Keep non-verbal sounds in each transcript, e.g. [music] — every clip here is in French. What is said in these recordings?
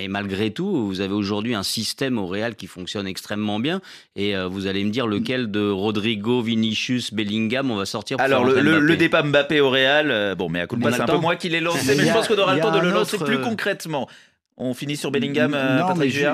Et malgré tout, vous avez aujourd'hui un système au Real qui fonctionne extrêmement bien. Et euh, vous allez me dire lequel de Rodrigo, Vinicius, Bellingham on va sortir pour Alors, le, le, le, débat Mbappé au Real, euh, bon, mais à coup de c'est un peu moi qui l'ai lancé, mais, je pense qu'on aura le temps de le lancer plus euh, concrètement. On finit sur Bellingham,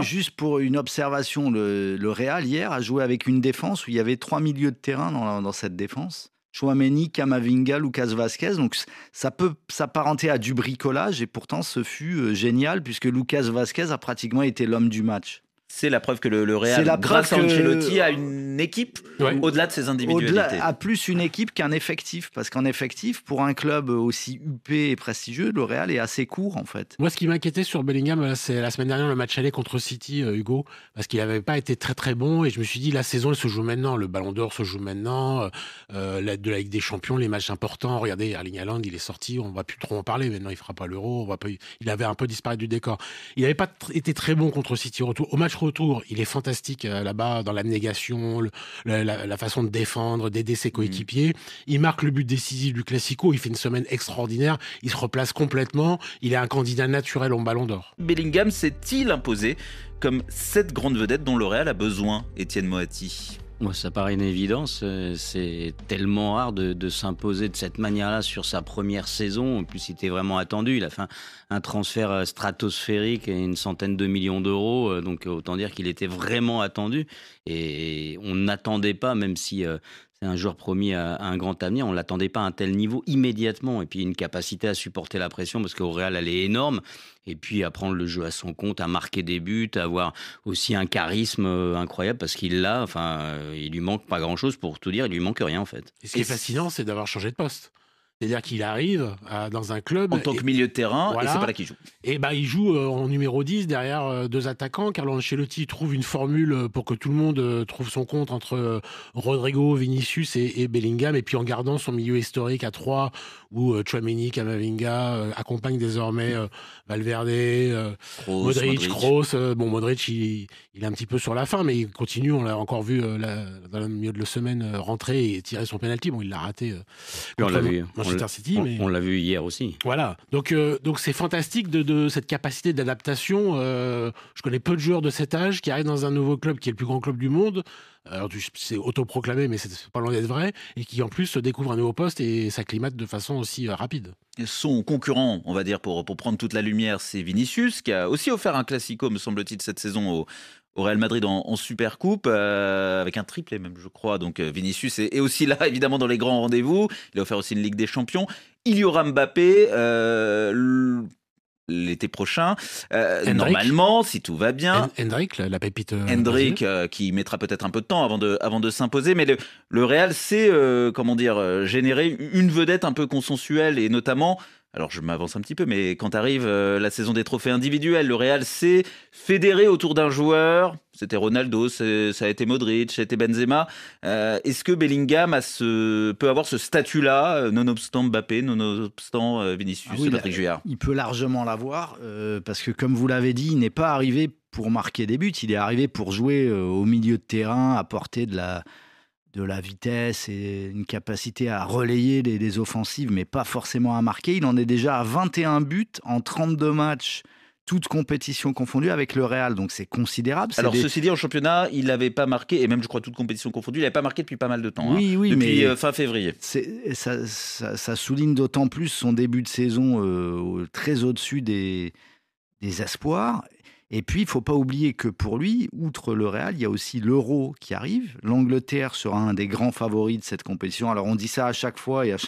Juste pour une observation, le, le, Real hier a joué avec une défense où il y avait trois milieux de terrain dans cette défense. Chouameni, Kamavinga, Lucas Vasquez. Donc ça peut s'apparenter à du bricolage et pourtant ce fut euh, génial puisque Lucas Vasquez a pratiquement été l'homme du match c'est la preuve que le, Real, grâce à Ancelotti, a une équipe au-delà de ses individualités. A plus une équipe qu'un effectif, parce qu'en effectif, pour un club aussi huppé et prestigieux, le Real est assez court en fait. Moi, ce qui m'inquiétait sur Bellingham, euh, c'est la semaine dernière le match aller contre City, euh, Hugo, parce qu'il n'avait pas été très très bon, et je me suis dit la saison elle se joue maintenant, le Ballon d'Or se joue maintenant, euh, l'aide de la Ligue des Champions, les matchs importants. Regardez, Erling Haaland, il est sorti, on ne va plus trop en parler. Maintenant, il ne fera pas l'Euro, Il avait un peu disparu du décor. Il n'avait pas été très bon contre City. au match retour, il est fantastique euh, là-bas dans la, négation, la, façon de défendre, d'aider ses mhm. coéquipiers. Il marque le but décisif du Classico, il fait une semaine extraordinaire, il se replace complètement, il est un candidat naturel au Ballon d'Or. Bellingham s'est-il imposé comme cette grande vedette dont le a besoin, Étienne Moati moi, ça paraît une évidence. Euh, c'est tellement rare de, s'imposer de cette manière-là sur sa première saison. En plus, c'était vraiment attendu. Il a fait un, transfert euh, stratosphérique et une centaine de millions d'euros. Euh, donc, autant dire qu'il était vraiment attendu. Et on n'attendait pas, même si c'est un joueur promis à, un grand avenir. On ne l'attendait pas à un tel niveau immédiatement. Et puis une capacité à supporter la pression parce qu'au Real, elle est énorme. Et puis à prendre le jeu à son compte, à marquer des buts, à avoir aussi un charisme euh, incroyable parce qu'il l'a. Enfin, euh, il lui manque pas grand-chose pour tout dire. Il lui manque rien en fait. Et ce qui est fascinant, c'est d'avoir changé de poste. C'est-à-dire qu'il arrive à, euh, dans un club. En tant que milieu de terrain, et c'est pas là qu'il joue. Et eh ben, il joue euh, en numéro 10 derrière euh, deux attaquants. Carlo Ancelotti trouve une formule pour que tout le monde trouve son compte entre Rodrigo, Vinicius et, Bellingham. Et puis en gardant son milieu historique à 3, où Chouameni, Kamavinga accompagnent désormais Valverde, Modric, Kroos. Bon, Modric, il, est un petit peu sur la fin, mais il continue. On l'a encore vu dans le milieu de la semaine rentrer et tirer son penalty. Bon, il l'a raté. on l'a on, l'a vu hier aussi. Voilà. Donc, euh, donc c'est fantastique de, de, cette capacité d'adaptation. Euh, je connais peu de joueurs de cet âge qui arrivent dans un nouveau club qui est le plus grand club du monde. Alors, c'est autoproclamé, mais c'est pas loin d'être vrai. Et qui, en plus, se découvre un nouveau poste et s'acclimate de façon aussi euh, rapide. Son concurrent, on va dire, pour, pour prendre toute la lumière, c'est Vinicius, qui a aussi offert un classico, me semble-t-il, cette saison au, au Real Madrid en, en Super Coupe, euh, avec un triplé même, je crois. Donc euh, Vinicius est, aussi là, [laughs] évidemment, dans les grands rendez-vous. Il a offert aussi une Ligue des Champions. Il y aura Mbappé. Euh, l'été prochain. normalement, si tout va bien. Hendrik, la, pépite. Hendrik, qui mettra peut-être un peu de temps avant de, avant de s'imposer, mais le, Real c'est comment dire, générer une vedette un peu consensuelle et notamment alors je m'avance un petit peu, mais quand arrive euh, la saison des trophées individuels, le Real s'est fédéré autour d'un joueur. C'était Ronaldo, ça a été Modric, ça a été Benzema. Euh, est-ce que Bellingham ce, peut avoir ce statut-là, euh, nonobstant Mbappé, nonobstant Vinicius, ah Patrick Il peut largement l'avoir, parce que comme vous l'avez dit, il n'est pas arrivé pour marquer des buts, il est arrivé pour jouer au milieu de terrain, à apporter de la, de la vitesse et une capacité à relayer les, offensives, mais pas forcément à marquer. Il en est déjà à 21 buts en 32 matchs toutes compétitions confondues avec le Real. Donc c'est considérable. Alors ceci dit, en championnat, il n'avait pas marqué, et même je crois toutes compétitions confondues, il n'avait pas marqué depuis pas mal de temps. Hein. Oui, oui, depuis euh, fin février. Ça, ça, souligne d'autant plus son début de saison euh, très au-dessus des, des espoirs. Et puis, il ne faut pas oublier que pour lui, outre le Real, il y a aussi l'euro qui arrive. L'Angleterre sera un des grands favoris de cette compétition. Alors, on dit ça à chaque fois, et à,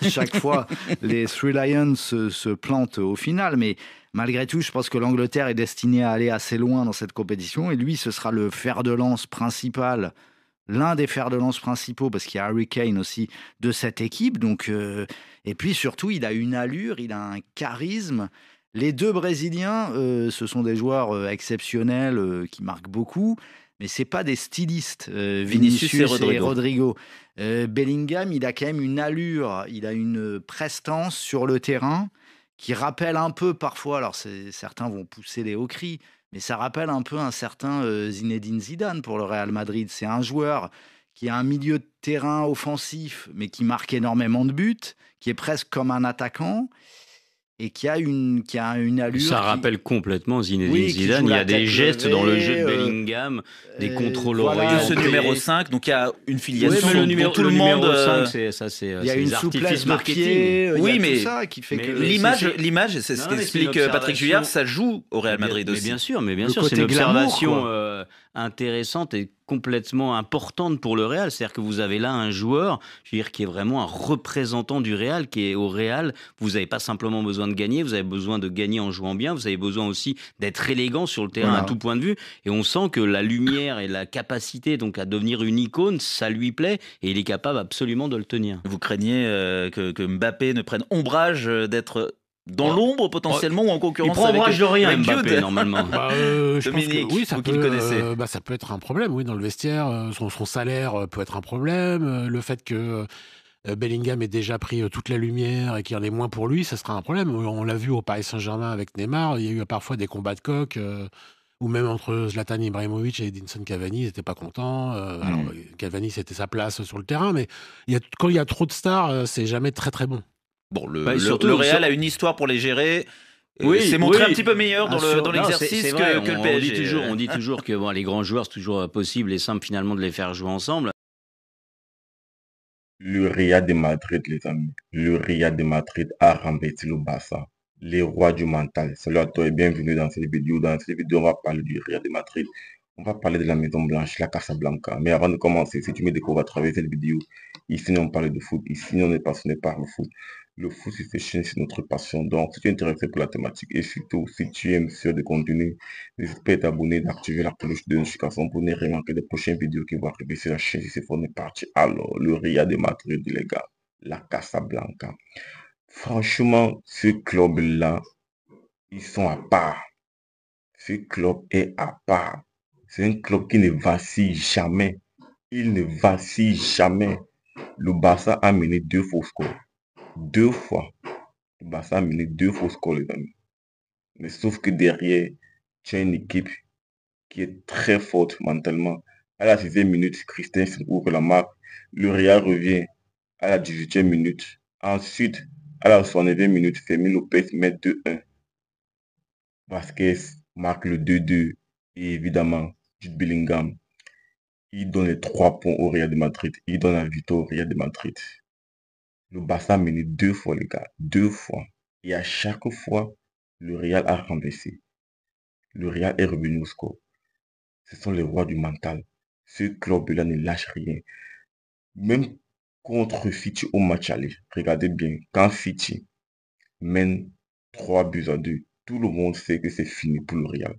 [laughs] chaque fois, [laughs] les Three Lions se, plantent au final. Mais malgré tout, je pense que l'Angleterre est destinée à aller assez loin dans cette compétition. Et lui, ce sera le fer de lance principal l'un des fer de lance principaux, parce qu'il y a Harry Kane aussi, de cette équipe. Donc, euh, et puis surtout, il a une allure, il a un charisme. Les deux Brésiliens, euh, ce sont des joueurs euh, exceptionnels euh, qui marquent beaucoup, mais ce c'est pas des stylistes. Vinicius, Rodrigo. Et Rodrigo. Bellingham, il a quand même une allure, il a une prestance sur le terrain qui rappelle un peu parfois. Alors certains vont pousser les hauts cris, mais ça rappelle un peu un certain Zinedine Zidane pour le Real Madrid. C'est un joueur qui a un milieu de terrain offensif, mais qui marque énormément de buts, qui est presque comme un attaquant et qui a une, qui a une allure. Ça rappelle complètement Zinedine Zidane. Il y a des gestes dans le jeu de euh, Bellingham, des euh, contrôles voilà, Ce numéro 5, donc il y a une filiation. Oui, tout le, monde, numéro euh, c'est ça, c'est Il y a une souplesse marketing. oui, mais l'image, l'image, c'est ce qu'explique Patrick Juillard, ça joue au Real Madrid aussi. Mais bien sûr, mais bien sûr, c'est une observation euh, intéressante et complètement importante pour le Real. C'est-à-dire que vous avez là un joueur, dire, qui est vraiment un représentant du Real, qui est au Real. Vous n'avez pas simplement besoin de gagner, vous avez besoin de gagner en jouant bien, vous avez besoin aussi d'être élégant sur le terrain à tout point de vue. Et on sent que la lumière et la capacité donc à devenir une icône, ça lui plaît et il est capable absolument de le tenir. Vous craignez euh, que, que Mbappé ne prenne ombrage euh, d'être dans l'ombre potentiellement ou en concurrence avec rien Mbappé normalement. [laughs] Bah, euh, je Dominique, pense que, oui, ça peut, euh, bah, ça peut être un problème. Oui, dans le vestiaire, euh, son, salaire peut être un problème. Le fait que Bellingham ait déjà pris toute la lumière et qu'il y en ait moins pour lui, ça sera un problème. On l'a vu au Paris Saint-Germain avec Neymar. Il y a eu parfois des combats de coq. ou même entre Zlatan Ibrahimovic et Edinson Cavani, ils n'étaient pas contents. Hmm. Alors Cavani, c'était sa place sur le terrain, mais y a, quand il y a trop de stars, c'est jamais très très bon. Bon, bah, le, surtout, le, Real a une histoire pour les gérer. Euh, oui, c'est montré un petit peu meilleur dans, ah, l'exercice que, le PSG. On dit toujours, on dit [laughs] toujours que bon, les grands joueurs, c'est toujours euh, possible et simple finalement de les faire jouer ensemble. Le Real de Madrid, les amis. Le Real de Madrid a rembêti le Barça. Les rois du mental. Salut à toi et bienvenue dans cette vidéo. Dans cette vidéo, on va parler du Real de Madrid. On va parler de la Maison Blanche, la Casa Blanca. Mais avant de commencer, si tu me découvres à travers cette vidéo, ici on parle de foot, ici on est passionné par le foot le fou si c'est notre passion. Donc, si tu es intéressé pour la thématique et surtout si tu aimes ce de contenu, n'hésite pas à t'abonner, d'activer la cloche de notification pour ne rien manquer des prochaines vidéos qui vont arriver sur la chaîne. si C'est pour pas parti. Alors, le Ria de Madrid, les gars, la blanca Franchement, ce club-là, ils sont à part. Ce club est à part. C'est un club qui ne vacille jamais. Il ne vacille jamais. Le Barça a mené deux faux scores deux fois. Le Barça a mené deux fois au score, les amis. Mais sauf que derrière, tu as une équipe qui est très forte mentalement. À la 16e minute, Christensen ouvre la marque. Le Real revient à la 18e minute. Ensuite, à la 69e minute, Femi Lopez met 2-1. Vasquez marque le 2-2. Et évidemment, Jude Bellingham, il donne les 3 points au Real de Madrid. Il donne la victoire au Real de Madrid. Le Barça a mené deux fois, les gars. Deux fois. Et à chaque fois, le Real a renversé. Le Real est revenu au score. Ce sont les rois du mental. Ce club-là ne lâche rien. Même contre Fitch au match aller, regardez bien, quand Fitch mène 3 buts à 2, tout le monde sait que c'est fini pour le Real.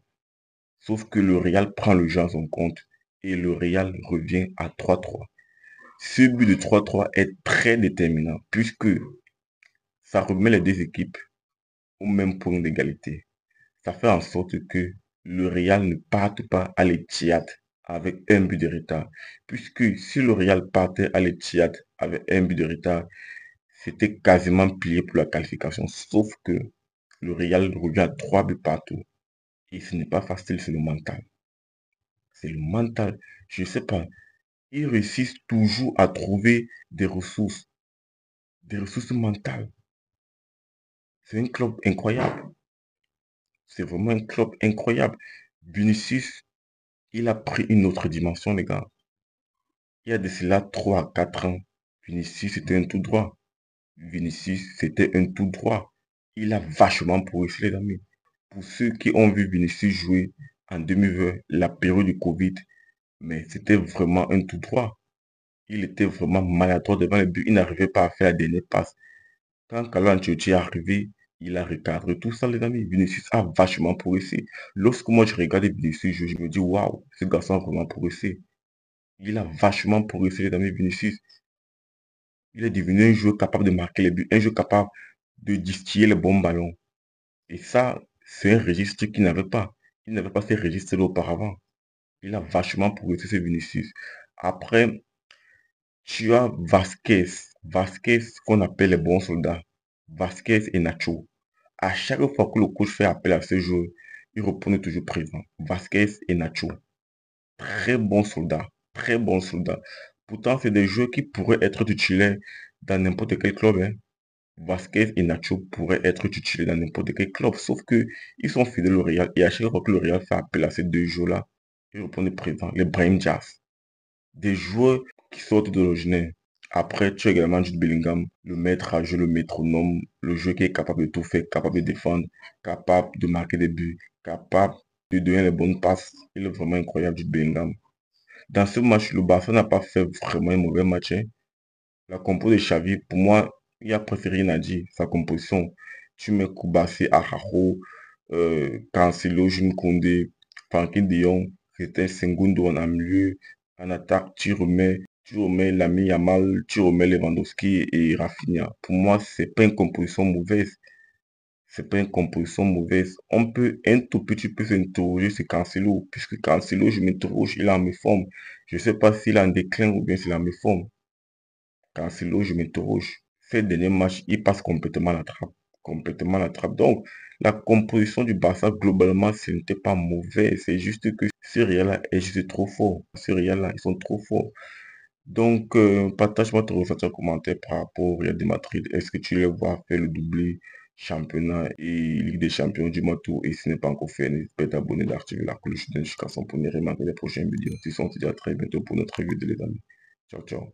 Sauf que le Real prend le jeu en son compte et le Real revient à 3-3. Ce but de 3-3 est très déterminant puisque ça remet les deux équipes au même point d'égalité. Ça fait en sorte que le Real ne parte pas à l'Etihad avec un but de retard. Puisque si le Real partait à l'Etihad avec un but de retard, c'était quasiment plié pour la qualification. Sauf que le Real revient à 3 buts partout. Et ce n'est pas facile, c'est le mental. C'est le mental. Je ne sais pas ils réussissent toujours à trouver des ressources, des ressources mentales. C'est un club incroyable. C'est vraiment un club incroyable. Vinicius, il a pris une autre dimension, les gars. Il y a de cela 3 à 4 ans. Vinicius, c'était un tout droit. Vinicius, c'était un tout droit. Il a vachement progressé, les amis. Pour ceux qui ont vu Vinicius jouer en 2020, la période du Covid, mais c'était vraiment un tout droit. Il était vraiment maladroit devant le but. Il n'arrivait pas à faire la dernière passe. Quand Carlo est arrivé, il a recadré tout ça, les amis. Vinicius a vachement progressé. Lorsque moi je regardais Vinicius, je, me dis waouh, ce garçon a vraiment progressé. Il a vachement progressé, les amis. Vinicius, il est devenu un joueur capable de marquer les buts, un joueur capable de distiller les bons ballons. Et ça, c'est un registre qu'il n'avait pas. Il n'avait pas ce registre auparavant. Il a vachement progressé ce Vinicius. Après, tu as Vasquez. Vasquez, qu'on appelle les bons soldats. Vasquez et Nacho. À chaque fois que le coach fait appel à ces joueurs, il reprend toujours présent. Vasquez et Nacho. Très bons soldats. Très bons soldats. Pourtant, c'est des joueurs qui pourraient être titulaires dans n'importe quel club. Hein. Vasquez et Nacho pourraient être titulaires dans n'importe quel club, sauf que ils sont fidèles au Real. Et à chaque fois que le Real fait appel à ces deux joueurs-là, je reprends le présent, les Brain Jazz. Des joueurs qui sortent de l'originaire. Après, tu as également Jude Bellingham, le maître à jeu, le métronome, le joueur qui est capable de tout faire, capable de défendre, capable de marquer des buts, capable de donner les bonnes passes. Il est vraiment incroyable, Jude Bellingham. Dans ce match, le Barça n'a pas fait vraiment un mauvais match. Hein. La compo de Xavi, pour moi, il a préféré Nadi, sa composition. Tu mets Koubassé, Araujo, euh, Cancelo, Jim Koundé Frankie Dion, un Sengundo en milieu, en attaque, tu remets, tu remets l'ami Yamal, tu remets Lewandowski et Rafinha. Pour moi, c'est pas une composition mauvaise. C'est pas une composition mauvaise. On peut un tout petit peu s'interroger sur Cancelo, puisque Cancelo, je m'interroge, il a en forme. Je sais pas s'il en déclin ou bien s'il a en méforme. Cancelo, je m'interroge. Ces dernier match, il passe complètement la trappe. Complètement la trappe. Donc, la composition du Barça, globalement, ce n'était pas mauvais. C'est juste que là, est juste trop fort. réel-là, ils sont trop forts. Donc, euh, partage-moi ton ressenti en commentaire par rapport au Real de Madrid. Est-ce que tu les vois faire le doublé championnat et Ligue des champions du Matou Et si ce n'est pas encore fait, n'hésite pas à t'abonner, d'activer la cloche jusqu'à son premier manquer les prochaines vidéos. Ils sont à très bientôt pour notre vidéo, les amis. Ciao, ciao.